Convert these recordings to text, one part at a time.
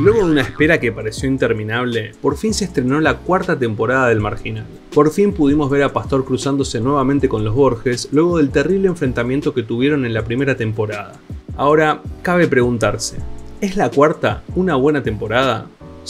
Luego de una espera que pareció interminable, por fin se estrenó la cuarta temporada del Marginal. Por fin pudimos ver a Pastor cruzándose nuevamente con los Borges luego del terrible enfrentamiento que tuvieron en la primera temporada. Ahora, cabe preguntarse, ¿es la cuarta una buena temporada?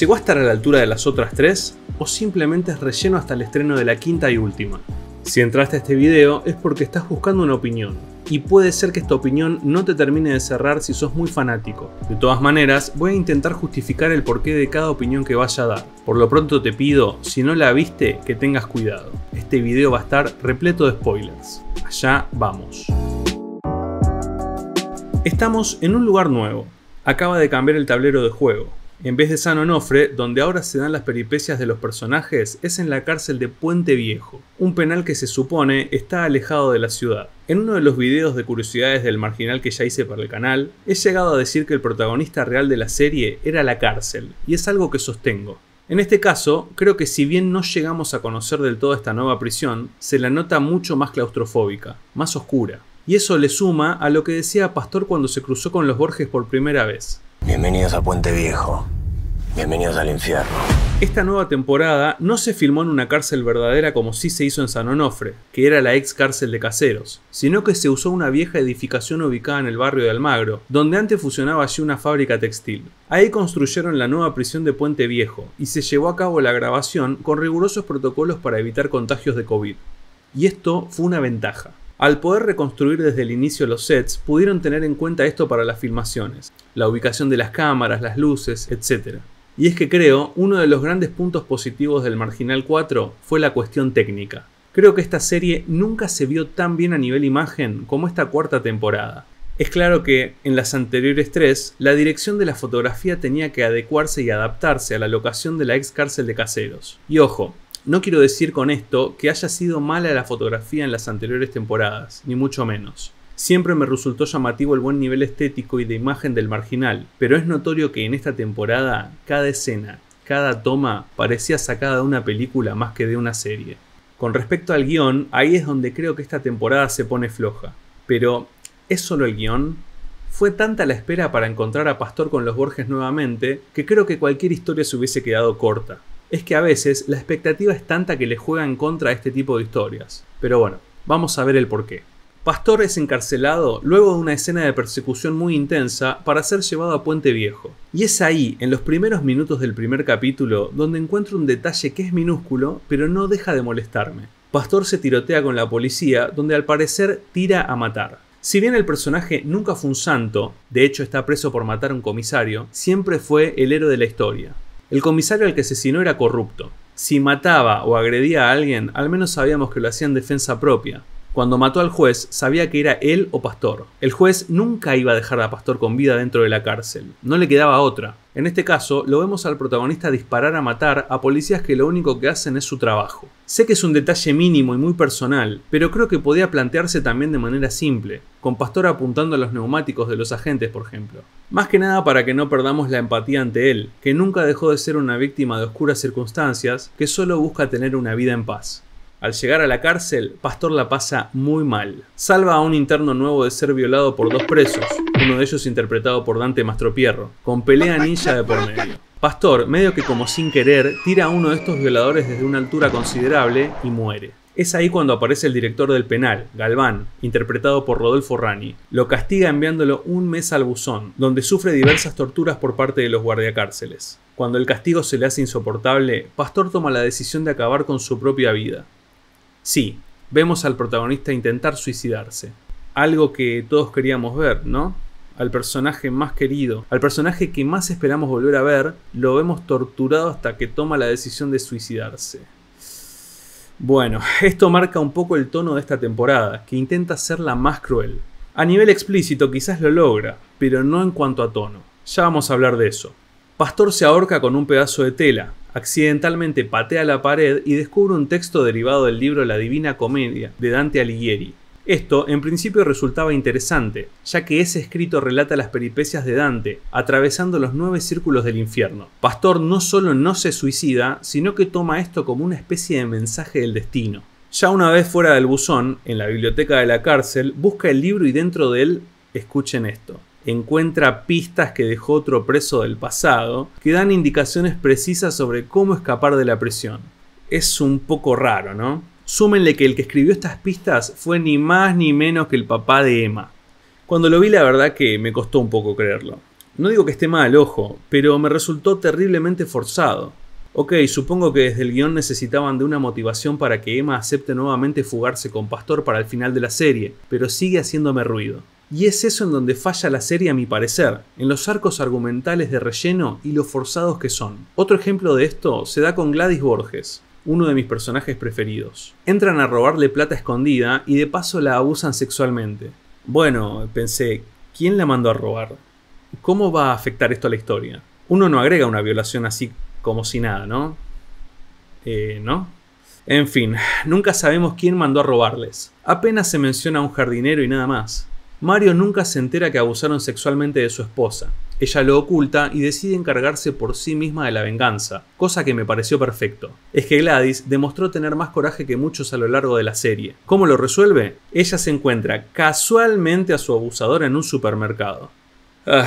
¿Llegó a estar a la altura de las otras tres? ¿O simplemente es relleno hasta el estreno de la quinta y última? Si entraste a este video es porque estás buscando una opinión y puede ser que esta opinión no te termine de cerrar si sos muy fanático. De todas maneras, voy a intentar justificar el porqué de cada opinión que vaya a dar. Por lo pronto te pido, si no la viste, que tengas cuidado. Este video va a estar repleto de spoilers. Allá vamos. Estamos en un lugar nuevo. Acaba de cambiar el tablero de juego. En vez de San Onofre, donde ahora se dan las peripecias de los personajes, es en la cárcel de Puente Viejo, un penal que se supone está alejado de la ciudad. En uno de los videos de curiosidades del marginal que ya hice para el canal, he llegado a decir que el protagonista real de la serie era la cárcel, y es algo que sostengo. En este caso, creo que si bien no llegamos a conocer del todo esta nueva prisión, se la nota mucho más claustrofóbica, más oscura. Y eso le suma a lo que decía Pastor cuando se cruzó con los Borges por primera vez. Bienvenidos a Puente Viejo. Bienvenidos al infierno. Esta nueva temporada no se filmó en una cárcel verdadera como sí se hizo en San Onofre, que era la ex cárcel de caseros, sino que se usó una vieja edificación ubicada en el barrio de Almagro, donde antes funcionaba allí una fábrica textil. Ahí construyeron la nueva prisión de Puente Viejo y se llevó a cabo la grabación con rigurosos protocolos para evitar contagios de COVID. Y esto fue una ventaja. Al poder reconstruir desde el inicio los sets, pudieron tener en cuenta esto para las filmaciones, la ubicación de las cámaras, las luces, etc. Y es que creo, uno de los grandes puntos positivos del Marginal 4 fue la cuestión técnica. Creo que esta serie nunca se vio tan bien a nivel imagen como esta cuarta temporada. Es claro que, en las anteriores tres, la dirección de la fotografía tenía que adecuarse y adaptarse a la locación de la ex cárcel de caseros. Y ojo, no quiero decir con esto que haya sido mala la fotografía en las anteriores temporadas, ni mucho menos. Siempre me resultó llamativo el buen nivel estético y de imagen del marginal, pero es notorio que en esta temporada cada escena, cada toma parecía sacada de una película más que de una serie. Con respecto al guión, ahí es donde creo que esta temporada se pone floja. Pero, ¿es solo el guión? Fue tanta la espera para encontrar a Pastor con los Borges nuevamente, que creo que cualquier historia se hubiese quedado corta. Es que a veces la expectativa es tanta que le juega en contra a este tipo de historias. Pero bueno, vamos a ver el porqué. Pastor es encarcelado luego de una escena de persecución muy intensa para ser llevado a Puente Viejo. Y es ahí, en los primeros minutos del primer capítulo, donde encuentro un detalle que es minúsculo, pero no deja de molestarme. Pastor se tirotea con la policía, donde al parecer tira a matar. Si bien el personaje nunca fue un santo, de hecho está preso por matar a un comisario, siempre fue el héroe de la historia. El comisario al que asesinó era corrupto. Si mataba o agredía a alguien, al menos sabíamos que lo hacía en defensa propia, cuando mató al juez, sabía que era él o Pastor. El juez nunca iba a dejar a Pastor con vida dentro de la cárcel. No le quedaba otra. En este caso, lo vemos al protagonista disparar a matar a policías que lo único que hacen es su trabajo. Sé que es un detalle mínimo y muy personal, pero creo que podía plantearse también de manera simple, con Pastor apuntando a los neumáticos de los agentes, por ejemplo. Más que nada para que no perdamos la empatía ante él, que nunca dejó de ser una víctima de oscuras circunstancias, que solo busca tener una vida en paz. Al llegar a la cárcel, Pastor la pasa muy mal. Salva a un interno nuevo de ser violado por dos presos, uno de ellos interpretado por Dante Mastropierro, con pelea ninja de por medio. Pastor, medio que como sin querer, tira a uno de estos violadores desde una altura considerable y muere. Es ahí cuando aparece el director del penal, Galván, interpretado por Rodolfo Rani. Lo castiga enviándolo un mes al buzón, donde sufre diversas torturas por parte de los guardiacárceles. Cuando el castigo se le hace insoportable, Pastor toma la decisión de acabar con su propia vida. Sí, vemos al protagonista intentar suicidarse. Algo que todos queríamos ver, ¿no? Al personaje más querido, al personaje que más esperamos volver a ver, lo vemos torturado hasta que toma la decisión de suicidarse. Bueno, esto marca un poco el tono de esta temporada, que intenta ser la más cruel. A nivel explícito quizás lo logra, pero no en cuanto a tono. Ya vamos a hablar de eso. Pastor se ahorca con un pedazo de tela, Accidentalmente patea la pared y descubre un texto derivado del libro La Divina Comedia de Dante Alighieri. Esto en principio resultaba interesante, ya que ese escrito relata las peripecias de Dante, atravesando los nueve círculos del infierno. Pastor no solo no se suicida, sino que toma esto como una especie de mensaje del destino. Ya una vez fuera del buzón, en la biblioteca de la cárcel, busca el libro y dentro de él, escuchen esto, encuentra pistas que dejó otro preso del pasado, que dan indicaciones precisas sobre cómo escapar de la prisión. Es un poco raro, ¿no? Súmenle que el que escribió estas pistas fue ni más ni menos que el papá de Emma. Cuando lo vi la verdad que me costó un poco creerlo. No digo que esté mal, ojo, pero me resultó terriblemente forzado. Ok, supongo que desde el guión necesitaban de una motivación para que Emma acepte nuevamente fugarse con Pastor para el final de la serie, pero sigue haciéndome ruido. Y es eso en donde falla la serie a mi parecer, en los arcos argumentales de relleno y lo forzados que son. Otro ejemplo de esto se da con Gladys Borges, uno de mis personajes preferidos. Entran a robarle plata escondida y de paso la abusan sexualmente. Bueno, pensé, ¿quién la mandó a robar? ¿Cómo va a afectar esto a la historia? Uno no agrega una violación así como si nada, ¿no? Eh, ¿No? En fin, nunca sabemos quién mandó a robarles. Apenas se menciona a un jardinero y nada más. Mario nunca se entera que abusaron sexualmente de su esposa. Ella lo oculta y decide encargarse por sí misma de la venganza, cosa que me pareció perfecto. Es que Gladys demostró tener más coraje que muchos a lo largo de la serie. ¿Cómo lo resuelve? Ella se encuentra casualmente a su abusadora en un supermercado. Ah,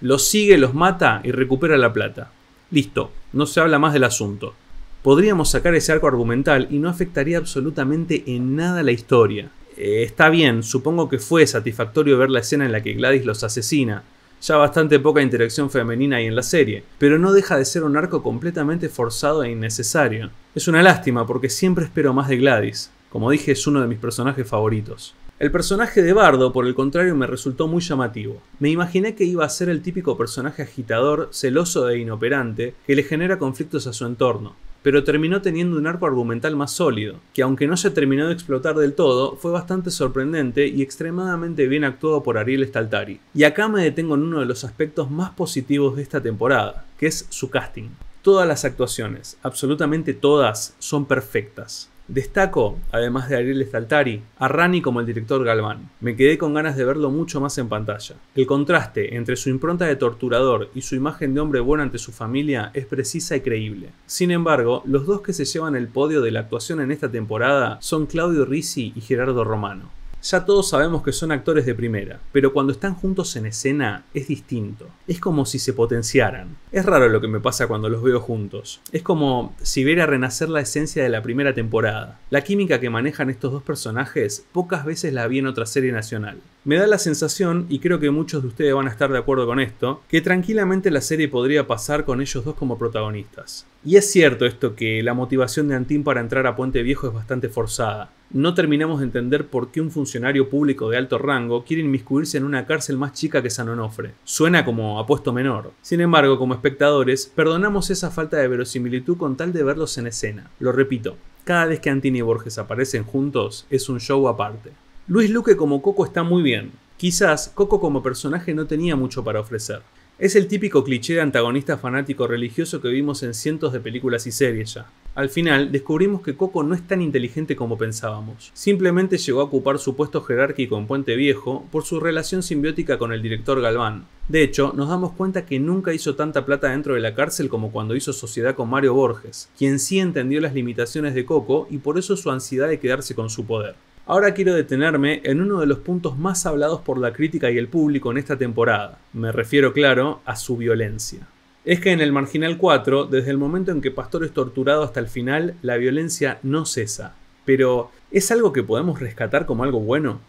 lo los sigue, los mata y recupera la plata. Listo, no se habla más del asunto. Podríamos sacar ese arco argumental y no afectaría absolutamente en nada la historia. Eh, está bien, supongo que fue satisfactorio ver la escena en la que Gladys los asesina. Ya bastante poca interacción femenina hay en la serie, pero no deja de ser un arco completamente forzado e innecesario. Es una lástima porque siempre espero más de Gladys. Como dije, es uno de mis personajes favoritos. El personaje de Bardo, por el contrario, me resultó muy llamativo. Me imaginé que iba a ser el típico personaje agitador, celoso e inoperante, que le genera conflictos a su entorno pero terminó teniendo un arco argumental más sólido, que aunque no se terminó de explotar del todo, fue bastante sorprendente y extremadamente bien actuado por Ariel Staltari. Y acá me detengo en uno de los aspectos más positivos de esta temporada, que es su casting. Todas las actuaciones, absolutamente todas, son perfectas. Destaco, además de Ariel Staltari, este a Rani como el director Galván. Me quedé con ganas de verlo mucho más en pantalla. El contraste entre su impronta de torturador y su imagen de hombre bueno ante su familia es precisa y creíble. Sin embargo, los dos que se llevan el podio de la actuación en esta temporada son Claudio Risi y Gerardo Romano ya todos sabemos que son actores de primera, pero cuando están juntos en escena es distinto. Es como si se potenciaran. Es raro lo que me pasa cuando los veo juntos. Es como si viera renacer la esencia de la primera temporada. La química que manejan estos dos personajes pocas veces la vi en otra serie nacional me da la sensación, y creo que muchos de ustedes van a estar de acuerdo con esto, que tranquilamente la serie podría pasar con ellos dos como protagonistas. Y es cierto esto que la motivación de Antín para entrar a Puente Viejo es bastante forzada. No terminamos de entender por qué un funcionario público de alto rango quiere inmiscuirse en una cárcel más chica que San Onofre. Suena como apuesto menor. Sin embargo, como espectadores, perdonamos esa falta de verosimilitud con tal de verlos en escena. Lo repito, cada vez que Antín y Borges aparecen juntos es un show aparte. Luis Luque como Coco está muy bien. Quizás Coco como personaje no tenía mucho para ofrecer. Es el típico cliché de antagonista fanático religioso que vimos en cientos de películas y series ya. Al final, descubrimos que Coco no es tan inteligente como pensábamos. Simplemente llegó a ocupar su puesto jerárquico en Puente Viejo por su relación simbiótica con el director Galván. De hecho, nos damos cuenta que nunca hizo tanta plata dentro de la cárcel como cuando hizo sociedad con Mario Borges, quien sí entendió las limitaciones de Coco y por eso su ansiedad de quedarse con su poder. Ahora quiero detenerme en uno de los puntos más hablados por la crítica y el público en esta temporada. Me refiero, claro, a su violencia. Es que en el Marginal 4, desde el momento en que Pastor es torturado hasta el final, la violencia no cesa. Pero, ¿es algo que podemos rescatar como algo bueno?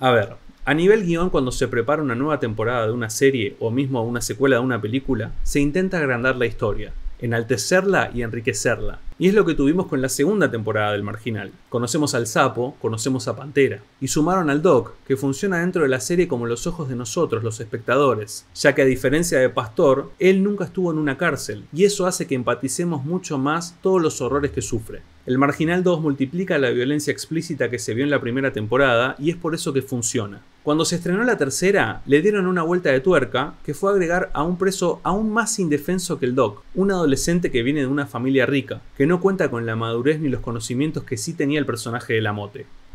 A ver, a nivel guión, cuando se prepara una nueva temporada de una serie o mismo una secuela de una película, se intenta agrandar la historia, enaltecerla y enriquecerla. Y es lo que tuvimos con la segunda temporada del Marginal. Conocemos al sapo, conocemos a Pantera, y sumaron al Doc, que funciona dentro de la serie como los ojos de nosotros, los espectadores, ya que a diferencia de Pastor, él nunca estuvo en una cárcel, y eso hace que empaticemos mucho más todos los horrores que sufre. El Marginal 2 multiplica la violencia explícita que se vio en la primera temporada, y es por eso que funciona. Cuando se estrenó la tercera, le dieron una vuelta de tuerca que fue agregar a un preso aún más indefenso que el Doc, un adolescente que viene de una familia rica, que no cuenta con la madurez ni los conocimientos que sí tenía el personaje de la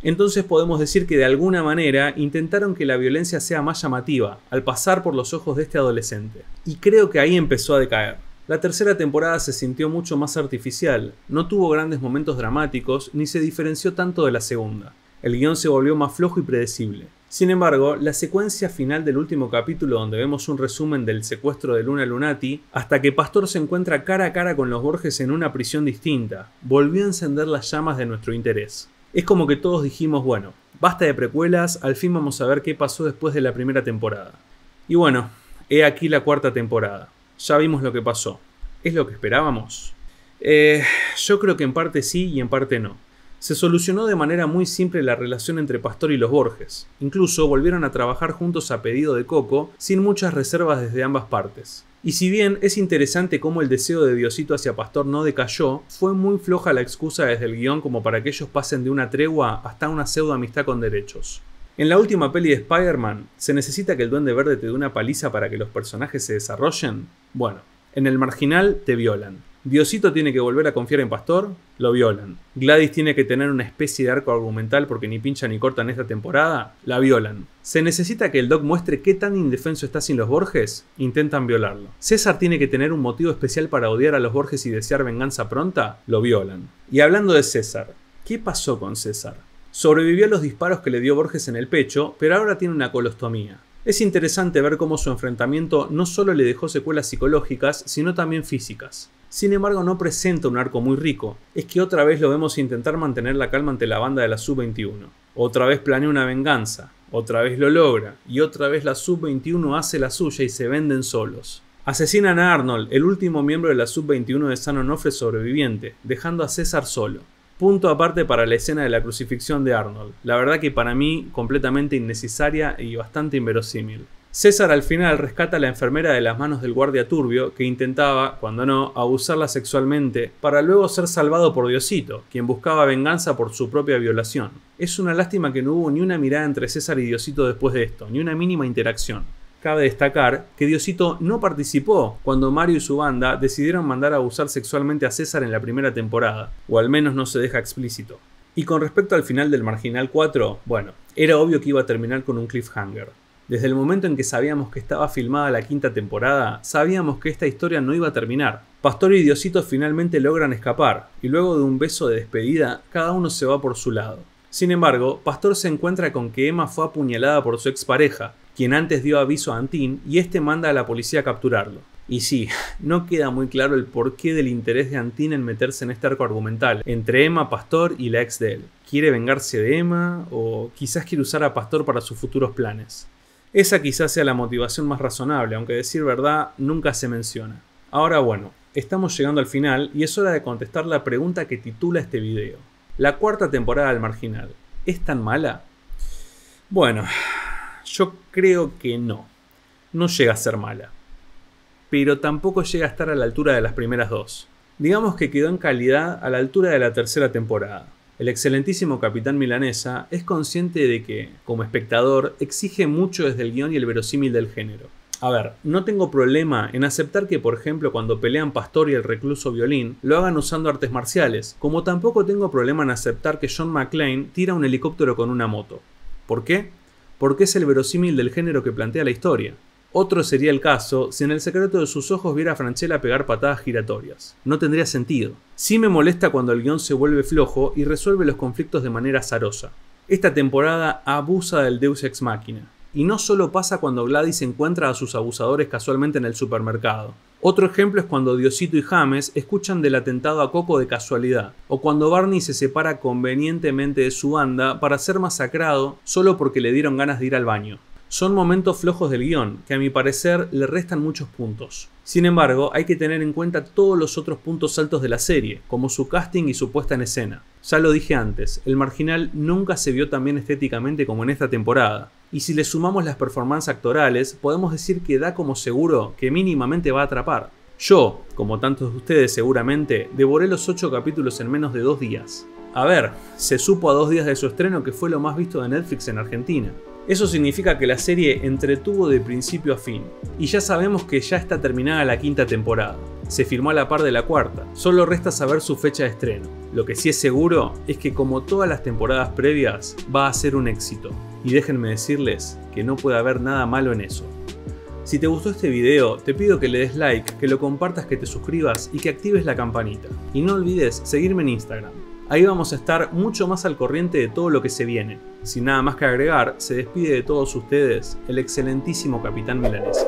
Entonces podemos decir que de alguna manera intentaron que la violencia sea más llamativa al pasar por los ojos de este adolescente. Y creo que ahí empezó a decaer. La tercera temporada se sintió mucho más artificial, no tuvo grandes momentos dramáticos ni se diferenció tanto de la segunda. El guión se volvió más flojo y predecible. Sin embargo, la secuencia final del último capítulo, donde vemos un resumen del secuestro de Luna Lunati, hasta que Pastor se encuentra cara a cara con los Borges en una prisión distinta, volvió a encender las llamas de nuestro interés. Es como que todos dijimos, bueno, basta de precuelas, al fin vamos a ver qué pasó después de la primera temporada. Y bueno, he aquí la cuarta temporada. Ya vimos lo que pasó. ¿Es lo que esperábamos? Eh, yo creo que en parte sí y en parte no se solucionó de manera muy simple la relación entre Pastor y los Borges. Incluso volvieron a trabajar juntos a pedido de Coco, sin muchas reservas desde ambas partes. Y si bien es interesante cómo el deseo de Diosito hacia Pastor no decayó, fue muy floja la excusa desde el guión como para que ellos pasen de una tregua hasta una pseudo amistad con derechos. En la última peli de Spider-Man, ¿se necesita que el Duende Verde te dé una paliza para que los personajes se desarrollen? Bueno, en el marginal te violan. Diosito tiene que volver a confiar en Pastor, lo violan. Gladys tiene que tener una especie de arco argumental porque ni pincha ni corta en esta temporada, la violan. Se necesita que el Doc muestre qué tan indefenso está sin los Borges, intentan violarlo. César tiene que tener un motivo especial para odiar a los Borges y desear venganza pronta, lo violan. Y hablando de César, ¿qué pasó con César? Sobrevivió a los disparos que le dio Borges en el pecho, pero ahora tiene una colostomía. Es interesante ver cómo su enfrentamiento no solo le dejó secuelas psicológicas, sino también físicas. Sin embargo, no presenta un arco muy rico. Es que otra vez lo vemos intentar mantener la calma ante la banda de la Sub-21. Otra vez planea una venganza. Otra vez lo logra. Y otra vez la Sub-21 hace la suya y se venden solos. Asesinan a Arnold, el último miembro de la Sub-21 de San Onofre sobreviviente, dejando a César solo. Punto aparte para la escena de la crucifixión de Arnold, la verdad que para mí completamente innecesaria y bastante inverosímil. César al final rescata a la enfermera de las manos del guardia turbio que intentaba, cuando no, abusarla sexualmente para luego ser salvado por Diosito, quien buscaba venganza por su propia violación. Es una lástima que no hubo ni una mirada entre César y Diosito después de esto, ni una mínima interacción. Cabe destacar que Diosito no participó cuando Mario y su banda decidieron mandar a abusar sexualmente a César en la primera temporada, o al menos no se deja explícito. Y con respecto al final del Marginal 4, bueno, era obvio que iba a terminar con un cliffhanger. Desde el momento en que sabíamos que estaba filmada la quinta temporada, sabíamos que esta historia no iba a terminar. Pastor y Diosito finalmente logran escapar, y luego de un beso de despedida, cada uno se va por su lado. Sin embargo, Pastor se encuentra con que Emma fue apuñalada por su expareja, quien antes dio aviso a Antín, y este manda a la policía a capturarlo. Y sí, no queda muy claro el porqué del interés de Antín en meterse en este arco argumental, entre Emma, Pastor y la ex de él. ¿Quiere vengarse de Emma? ¿O quizás quiere usar a Pastor para sus futuros planes? Esa quizás sea la motivación más razonable, aunque decir verdad nunca se menciona. Ahora bueno, estamos llegando al final y es hora de contestar la pregunta que titula este video. La cuarta temporada del Marginal, ¿es tan mala? Bueno, yo creo que no. No llega a ser mala. Pero tampoco llega a estar a la altura de las primeras dos. Digamos que quedó en calidad a la altura de la tercera temporada. El excelentísimo capitán milanesa es consciente de que, como espectador, exige mucho desde el guión y el verosímil del género. A ver, no tengo problema en aceptar que, por ejemplo, cuando pelean Pastor y el recluso violín, lo hagan usando artes marciales, como tampoco tengo problema en aceptar que John McClane tira un helicóptero con una moto. ¿Por qué? Porque es el verosímil del género que plantea la historia. Otro sería el caso si en el secreto de sus ojos viera a Franchella pegar patadas giratorias. No tendría sentido. Sí me molesta cuando el guión se vuelve flojo y resuelve los conflictos de manera azarosa. Esta temporada abusa del Deus Ex Machina. Y no solo pasa cuando Gladys encuentra a sus abusadores casualmente en el supermercado. Otro ejemplo es cuando Diosito y James escuchan del atentado a Coco de casualidad, o cuando Barney se separa convenientemente de su banda para ser masacrado solo porque le dieron ganas de ir al baño son momentos flojos del guión, que a mi parecer le restan muchos puntos. Sin embargo, hay que tener en cuenta todos los otros puntos altos de la serie, como su casting y su puesta en escena. Ya lo dije antes, el marginal nunca se vio tan bien estéticamente como en esta temporada, y si le sumamos las performances actorales, podemos decir que da como seguro que mínimamente va a atrapar. Yo, como tantos de ustedes seguramente, devoré los 8 capítulos en menos de 2 días. A ver, se supo a dos días de su estreno que fue lo más visto de Netflix en Argentina. Eso significa que la serie entretuvo de principio a fin, y ya sabemos que ya está terminada la quinta temporada. Se firmó a la par de la cuarta, solo resta saber su fecha de estreno. Lo que sí es seguro es que como todas las temporadas previas, va a ser un éxito. Y déjenme decirles que no puede haber nada malo en eso. Si te gustó este video, te pido que le des like, que lo compartas, que te suscribas y que actives la campanita. Y no olvides seguirme en Instagram. Ahí vamos a estar mucho más al corriente de todo lo que se viene. Sin nada más que agregar, se despide de todos ustedes el excelentísimo capitán milanés.